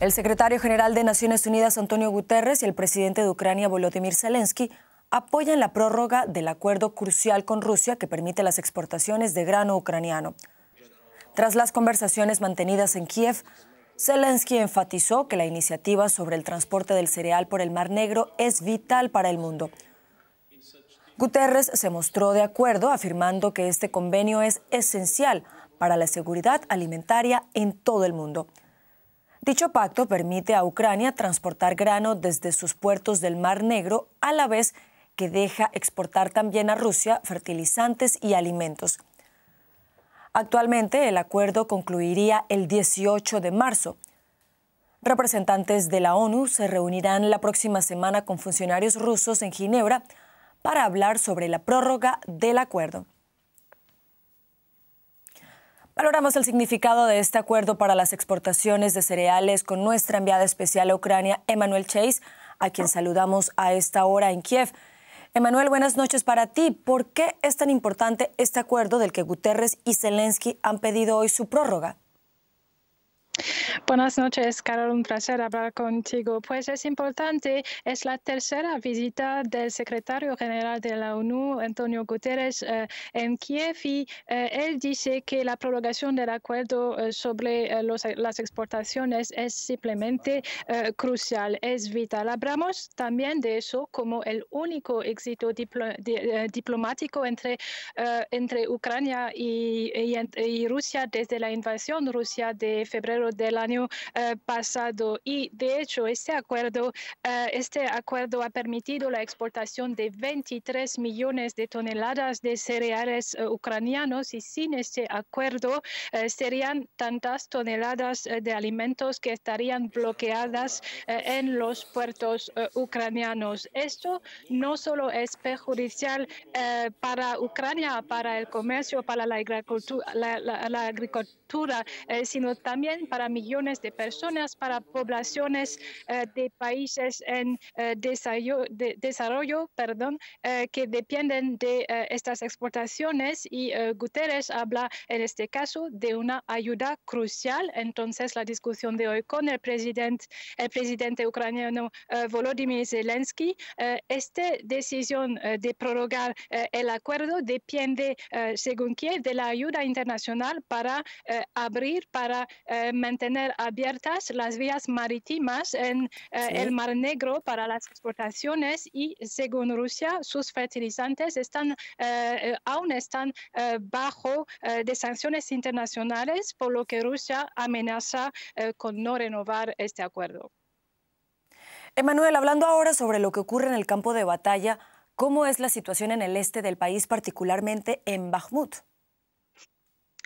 El secretario general de Naciones Unidas, Antonio Guterres, y el presidente de Ucrania, Volodymyr Zelensky, apoyan la prórroga del acuerdo crucial con Rusia que permite las exportaciones de grano ucraniano. Tras las conversaciones mantenidas en Kiev, Zelensky enfatizó que la iniciativa sobre el transporte del cereal por el Mar Negro es vital para el mundo. Guterres se mostró de acuerdo, afirmando que este convenio es esencial para la seguridad alimentaria en todo el mundo. Dicho pacto permite a Ucrania transportar grano desde sus puertos del Mar Negro, a la vez que deja exportar también a Rusia fertilizantes y alimentos. Actualmente el acuerdo concluiría el 18 de marzo. Representantes de la ONU se reunirán la próxima semana con funcionarios rusos en Ginebra para hablar sobre la prórroga del acuerdo. Valoramos el significado de este acuerdo para las exportaciones de cereales con nuestra enviada especial a Ucrania, Emanuel Chase, a quien saludamos a esta hora en Kiev. Emanuel, buenas noches para ti. ¿Por qué es tan importante este acuerdo del que Guterres y Zelensky han pedido hoy su prórroga? Buenas noches, Carol. Un placer hablar contigo. Pues es importante, es la tercera visita del secretario general de la ONU, Antonio Guterres, eh, en Kiev y eh, él dice que la prolongación del acuerdo eh, sobre las exportaciones es simplemente crucial, es vital. Hablamos también de eso como el único éxito diplomático entre, entre Ucrania y, y Rusia desde la invasión rusa de febrero del año eh, pasado. Y de hecho, este acuerdo, eh, este acuerdo ha permitido la exportación de 23 millones de toneladas de cereales eh, ucranianos y sin este acuerdo serían tantas toneladas de alimentos que estarían bloqueadas en los puertos ucranianos. Esto no solo es perjudicial para Ucrania, para el comercio, para la agricultura, la, agricultura sino también para millones de personas, para poblaciones eh, de países en eh, desarrollo, perdón, eh, que dependen de estas exportaciones y Guterres habla en este caso de una ayuda crucial. Entonces, la discusión de hoy con el presidente, el presidente ucraniano Volodymyr Zelensky, esta decisión de prorrogar el acuerdo depende, según quien, de la ayuda internacional para abrir, para mantener abiertas las vías marítimas en eh, el Mar Negro para las exportaciones y, según Rusia, sus fertilizantes están, eh, eh, aún están bajo de sanciones internacionales, por lo que Rusia amenaza con no renovar este acuerdo. Emanuel, hablando ahora sobre lo que ocurre en el campo de batalla, ¿cómo es la situación en el este del país, particularmente en Bakhmut?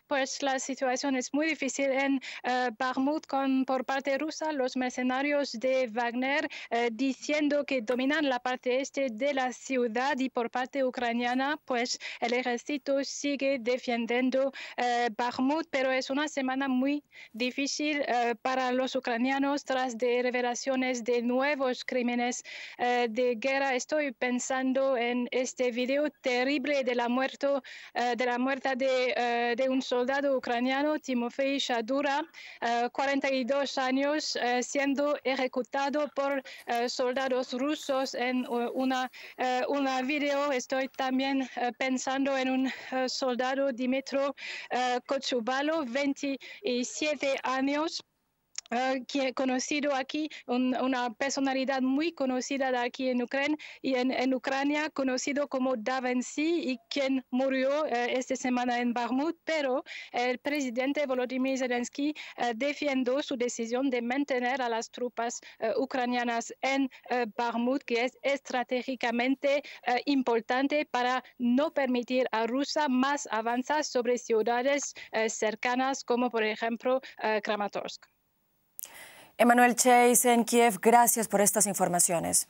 pues la situación es muy difícil en eh, Bakhmut con, por parte rusa, los mercenarios de Wagner eh, diciendo que dominan la parte este de la ciudad y por parte ucraniana, pues el ejército sigue defendiendo eh, Bakhmut, pero es una semana muy difícil para los ucranianos tras de revelaciones de nuevos crímenes de guerra. Estoy pensando en este video terrible de la, muerto, de la muerte de, de un soldado soldado ucraniano Timofey Shadura, 42 eh, años, eh, siendo ejecutado por eh, soldados rusos en una, una video. Estoy también pensando en un soldado Dimitro Kochubalo, 27 años Uh, conocido aquí, una personalidad muy conocida de aquí en Ucrania, y en, Ucrania conocido como Davensi y quien murió eh, esta semana en barmut pero el presidente Volodymyr Zelensky eh, su decisión de mantener a las tropas eh, ucranianas en barmut que es estratégicamente importante para no permitir a Rusia más avanzas sobre ciudades cercanas como por ejemplo Kramatorsk. Emanuel Chase en Kiev, gracias por estas informaciones.